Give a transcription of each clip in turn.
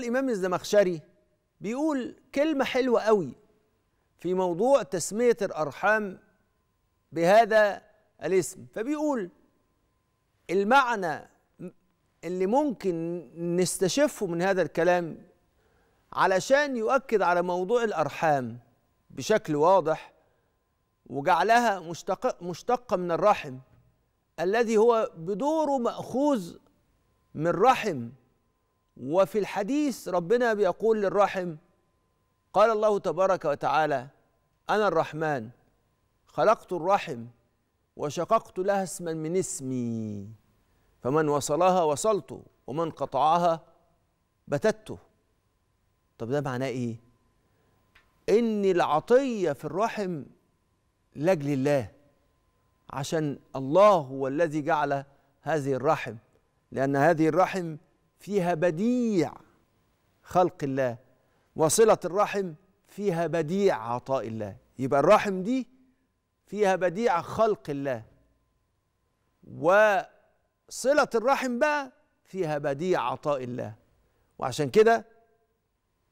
الإمام الزمخشري بيقول كلمة حلوة قوي في موضوع تسمية الأرحام بهذا الاسم فبيقول المعنى اللي ممكن نستشفه من هذا الكلام علشان يؤكد على موضوع الأرحام بشكل واضح وجعلها مشتق مشتقة من الرحم الذي هو بدوره مأخوذ من رحم وفي الحديث ربنا بيقول للرحم قال الله تبارك وتعالى انا الرحمن خلقت الرحم وشققت لها اسما من اسمي فمن وصلها وصلته ومن قطعها بتته طب ده معناه ايه ان العطيه في الرحم لاجل الله عشان الله هو الذي جعل هذه الرحم لان هذه الرحم فيها بديع خلق الله وصلة الرحم فيها بديع عطاء الله يبقى الرحم دي فيها بديع خلق الله وصلة الرحم بقى فيها بديع عطاء الله وعشان كده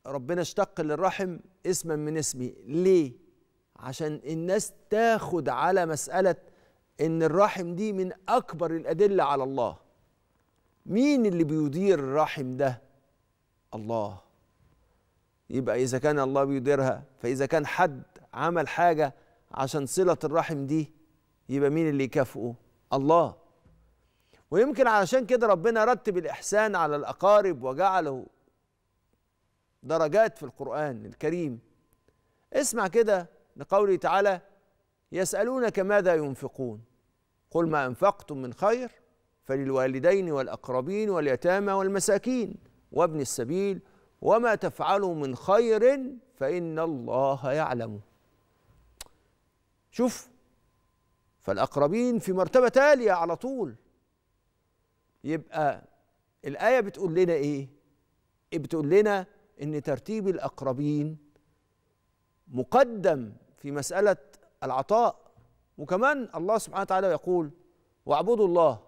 ربنا اشتق للرحم اسما من اسمه ليه عشان الناس تاخد على مسألة ان الرحم دي من اكبر الادله على الله مين اللي بيدير الرحم ده الله يبقى اذا كان الله بيديرها فاذا كان حد عمل حاجه عشان صله الرحم دي يبقى مين اللي يكافئه الله ويمكن علشان كده ربنا رتب الاحسان على الاقارب وجعله درجات في القران الكريم اسمع كده لقوله تعالى يسالونك ماذا ينفقون قل ما انفقتم من خير فللوالدين والأقربين واليتامى والمساكين وابن السبيل وما تفعلوا من خير فإن الله يعلمه شوف فالأقربين في مرتبة تالية على طول يبقى الآية بتقول لنا إيه؟ بتقول لنا إن ترتيب الأقربين مقدم في مسألة العطاء وكمان الله سبحانه وتعالى يقول واعبدوا الله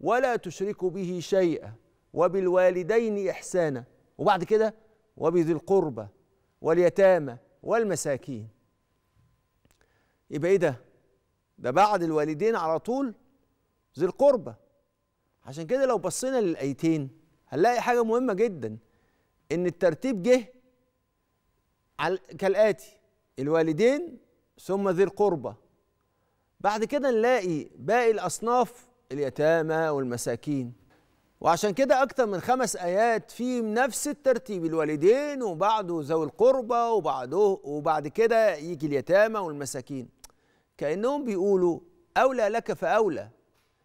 ولا تشركوا به شيئا وبالوالدين إحسانا وبعد كده وبذي القربى واليتامى والمساكين يبقى إيه ده؟ ده بعد الوالدين على طول ذي القربى عشان كده لو بصينا للآيتين هنلاقي حاجة مهمة جدا إن الترتيب جه كالآتي الوالدين ثم ذي القربى بعد كده نلاقي باقي الأصناف اليتامى والمساكين وعشان كده أكتر من خمس آيات في نفس الترتيب الوالدين وبعده ذوي القربى وبعده وبعد كده يجي اليتامى والمساكين كأنهم بيقولوا أولى لك فأولى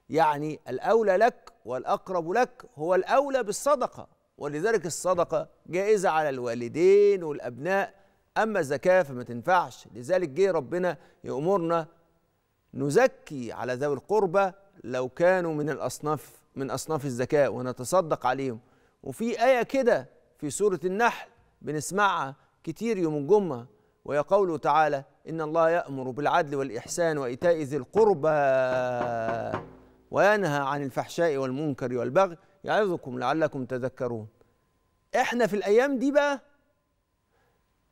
يعني الأولى لك والأقرب لك هو الأولى بالصدقة ولذلك الصدقة جائزة على الوالدين والأبناء أما الزكاة فما تنفعش لذلك جه ربنا يأمرنا نزكي على ذوي القربى لو كانوا من الأصناف من أصناف الزكاة ونتصدق عليهم وفي آية كده في سورة النحل بنسمعها كتير يوم الجمعة وهي قوله تعالى إن الله يأمر بالعدل والإحسان وإيتاء ذي القربى وينهى عن الفحشاء والمنكر والبغي يعظكم لعلكم تذكرون احنا في الأيام دي بقى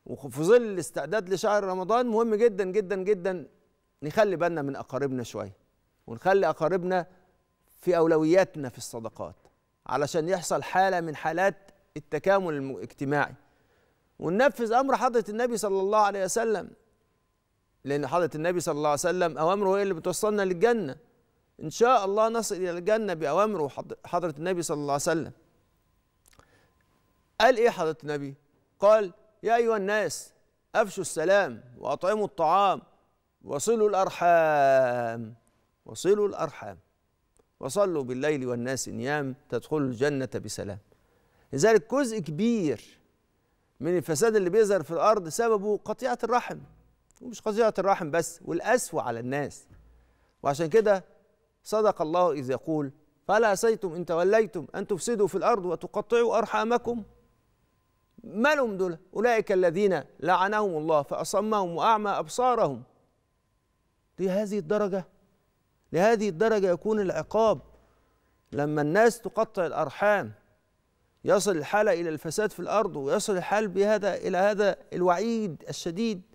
وفي ظل الاستعداد لشهر رمضان مهم جدا جدا جدا نخلي بالنا من اقاربنا شويه ونخلي اقاربنا في اولوياتنا في الصدقات علشان يحصل حاله من حالات التكامل الاجتماعي وننفذ امر حضره النبي صلى الله عليه وسلم لان حضره النبي صلى الله عليه وسلم اوامره هي اللي بتوصلنا للجنه ان شاء الله نصل الى الجنه باوامره حضره النبي صلى الله عليه وسلم قال ايه حضره النبي قال يا ايها الناس افشوا السلام واطعموا الطعام وصلوا الأرحام وصلوا الأرحام وصلوا بالليل والناس نيام تدخلوا الجنة بسلام لذلك جزء كبير من الفساد اللي بيظهر في الأرض سببه قطيعة الرحم ومش قطيعة الرحم بس والقسوة على الناس وعشان كده صدق الله إذ يقول فلا أسيتم إن توليتم أن تفسدوا في الأرض وتقطعوا أرحامكم مالهم دول أولئك الذين لعنهم الله فأصمهم وأعمى أبصارهم لهذه الدرجة لهذه الدرجة يكون العقاب لما الناس تقطع الأرحام يصل الحال إلى الفساد في الأرض ويصل الحال بهذا إلى هذا الوعيد الشديد